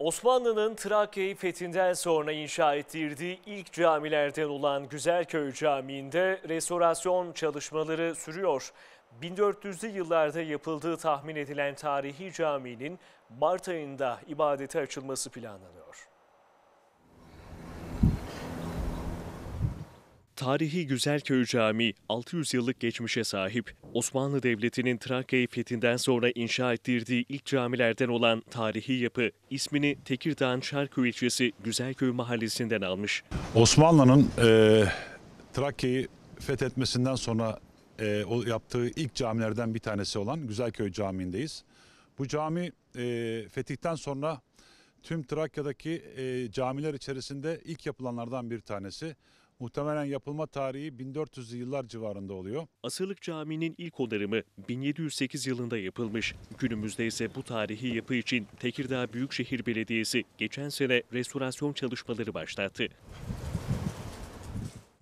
Osmanlı'nın Trakya'yı fethinden sonra inşa ettirdiği ilk camilerden olan Güzelköy Camii'nde restorasyon çalışmaları sürüyor. 1400'lü yıllarda yapıldığı tahmin edilen tarihi caminin Mart ayında ibadete açılması planlanıyor. Tarihi Güzelköy Camii 600 yıllık geçmişe sahip. Osmanlı Devleti'nin Trakya'yı fethinden sonra inşa ettirdiği ilk camilerden olan tarihi yapı ismini Tekirdağ'ın Şarköy ilçesi Güzelköy mahallesinden almış. Osmanlı'nın e, Trakya'yı fethetmesinden sonra e, o yaptığı ilk camilerden bir tanesi olan Güzelköy Camii'ndeyiz. Bu cami e, fetihten sonra tüm Trakya'daki e, camiler içerisinde ilk yapılanlardan bir tanesi. Muhtemelen yapılma tarihi 1400'lü yıllar civarında oluyor. Asırlık caminin ilk onarımı 1708 yılında yapılmış. Günümüzde ise bu tarihi yapı için Tekirdağ Büyükşehir Belediyesi geçen sene restorasyon çalışmaları başlattı.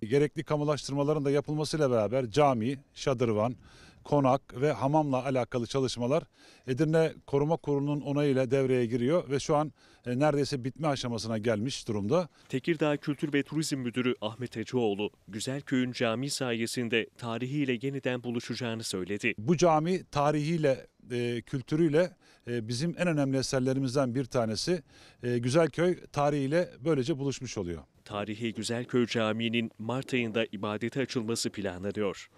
Gerekli kamulaştırmaların da yapılmasıyla beraber cami, şadırvan, konak ve hamamla alakalı çalışmalar Edirne Koruma Kurulu'nun onayıyla devreye giriyor ve şu an e, neredeyse bitme aşamasına gelmiş durumda. Tekirdağ Kültür ve Turizm Müdürü Ahmet Hacıoğlu, Güzelköy'ün cami sayesinde tarihiyle yeniden buluşacağını söyledi. Bu cami tarihiyle e, kültürüyle e, bizim en önemli eserlerimizden bir tanesi. E, Güzelköy tarihiyle böylece buluşmuş oluyor tarihi Güzelköy Camii'nin Mart ayında ibadete açılması planlanıyor.